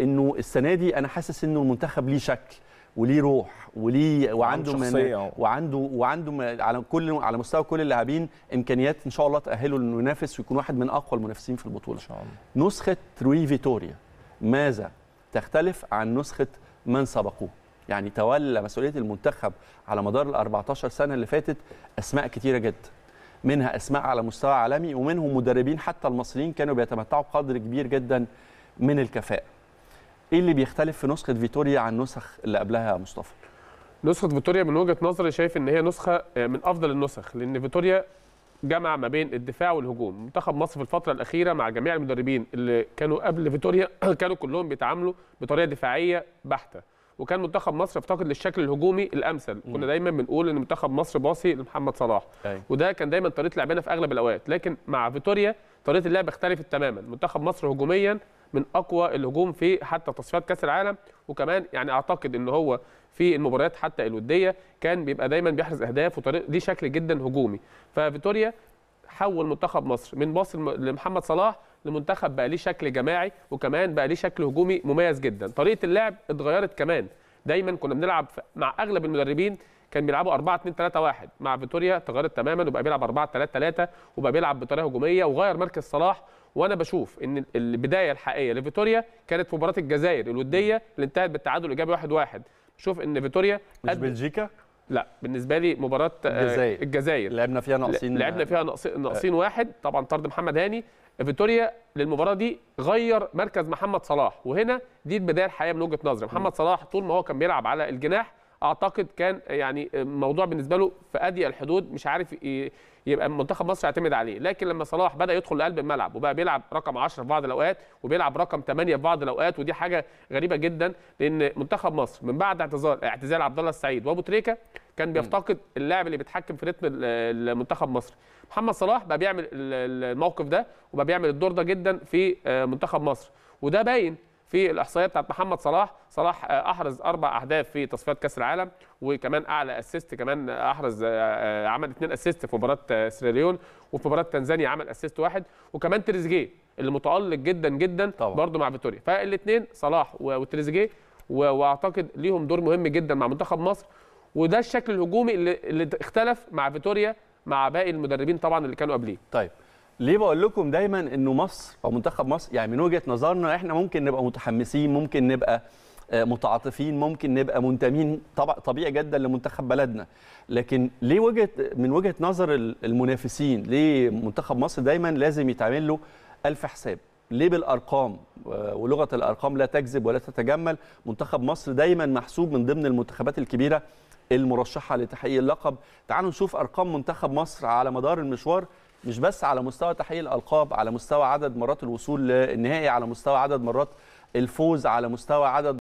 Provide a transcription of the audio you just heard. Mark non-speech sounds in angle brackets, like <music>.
انه السنه دي انا حاسس انه المنتخب ليه شكل وليه روح وليه وعنده من وعنده وعنده على كل على مستوى كل اللاعبين امكانيات ان شاء الله تاهله انه ينافس ويكون واحد من اقوى المنافسين في البطوله ان شاء الله نسخه روي فيتوريا ماذا تختلف عن نسخه من سبقوه يعني تولى مسؤوليه المنتخب على مدار ال 14 سنه اللي فاتت اسماء كثيره جدا منها اسماء على مستوى عالمي ومنهم مدربين حتى المصريين كانوا بيتمتعوا بقدر كبير جدا من الكفاءه ايه اللي بيختلف في نسخه فيتوريا عن النسخ اللي قبلها يا مصطفى نسخه فيتوريا من وجهه نظري شايف ان هي نسخه آه، من افضل النسخ لان فيتوريا جمع ما بين الدفاع والهجوم منتخب مصر في الفتره الاخيره مع جميع المدربين اللي كانوا قبل فيتوريا <clears throat> كانوا كلهم بيتعاملوا بطريقه دفاعيه بحته وكان منتخب مصر افتقد للشكل الهجومي الامثل كنا دايما بنقول ان منتخب مصر باصي لمحمد صلاح أي. أيوة. وده كان دايما طريقه لعبنا في اغلب الاوقات لكن مع فيتوريا طريقه اللعب اختلفت تماما منتخب مصر هجوميا من اقوى الهجوم في حتى تصفيات كاس العالم وكمان يعني اعتقد ان هو في المباريات حتى الوديه كان بيبقى دايما بيحرز اهداف وطريق ليه شكل جدا هجومي ففيتوريا حول منتخب مصر من باص لمحمد صلاح لمنتخب بقى ليه شكل جماعي وكمان بقى ليه شكل هجومي مميز جدا طريقه اللعب اتغيرت كمان دايما كنا بنلعب مع اغلب المدربين كان بيلعبوا 4 2 3 1 مع فيتوريا تغيرت تماما وبقى بيلعب 4 3 3 وبقى بيلعب بطريقه هجوميه وغير مركز صلاح وانا بشوف ان البدايه الحقيقيه لفيتوريا كانت في مباراه الجزائر الوديه اللي انتهت بالتعادل الايجابي 1-1 شوف ان فيتوريا مش قد... بلجيكا لا بالنسبه لي مباراه آه، الجزائر, الجزائر. لعبنا فيها ناقصين لعبنا فيها آه. ناقصين واحد طبعا طرد محمد هاني فيتوريا للمباراه دي غير مركز محمد صلاح وهنا دي البدايه الحقيقيه من وجهه نظري محمد صلاح طول ما هو كان بيلعب على الجناح اعتقد كان يعني موضوع بالنسبه له في اضيق الحدود مش عارف يبقى منتخب مصر يعتمد عليه لكن لما صلاح بدا يدخل لقلب الملعب وبقى بيلعب رقم 10 في بعض الاوقات وبيلعب رقم 8 في بعض الاوقات ودي حاجه غريبه جدا لان منتخب مصر من بعد اعتزال اعتزال عبد الله السعيد وابو تريكه كان بيفتقد اللاعب اللي بيتحكم في رتم المنتخب مصر محمد صلاح بقى بيعمل الموقف ده وبقى بيعمل الدور ده جدا في آه، منتخب مصر وده باين في الاحصائيه بتاعت محمد صلاح صلاح آه، احرز اربع اهداف في تصفيات كاس العالم وكمان اعلى اسيست كمان آه، احرز آه، عمل اثنين اسيست في مباراه سيراليون وفي مباراه تنزانيا عمل اسيست واحد وكمان تريزيجيه اللي متالق جدا جدا طبعا. برضه مع فيتوريا فالاثنين صلاح وتريزيجيه واعتقد ليهم دور مهم جدا مع منتخب مصر وده الشكل الهجومي اللي اختلف مع فيتوريا مع باقي المدربين طبعا اللي كانوا قبليه طيب ليه بقول لكم دايما انه مصر او منتخب مصر يعني من وجهه نظرنا احنا ممكن نبقى متحمسين ممكن نبقى آه، متعاطفين ممكن نبقى منتمين طبيعي جدا لمنتخب بلدنا لكن ليه وجهه من وجهه نظر المنافسين ليه منتخب مصر دايما لازم يتعمل له الف حساب ليه بالارقام ولغه الارقام لا تكذب ولا تتجمل منتخب مصر دايما محسوب من ضمن المنتخبات الكبيره المرشحه لتحقيق اللقب تعالوا نشوف ارقام منتخب مصر على مدار المشوار مش بس على مستوى تحقيق الالقاب على مستوى عدد مرات الوصول للنهائي على مستوى عدد مرات الفوز على مستوى عدد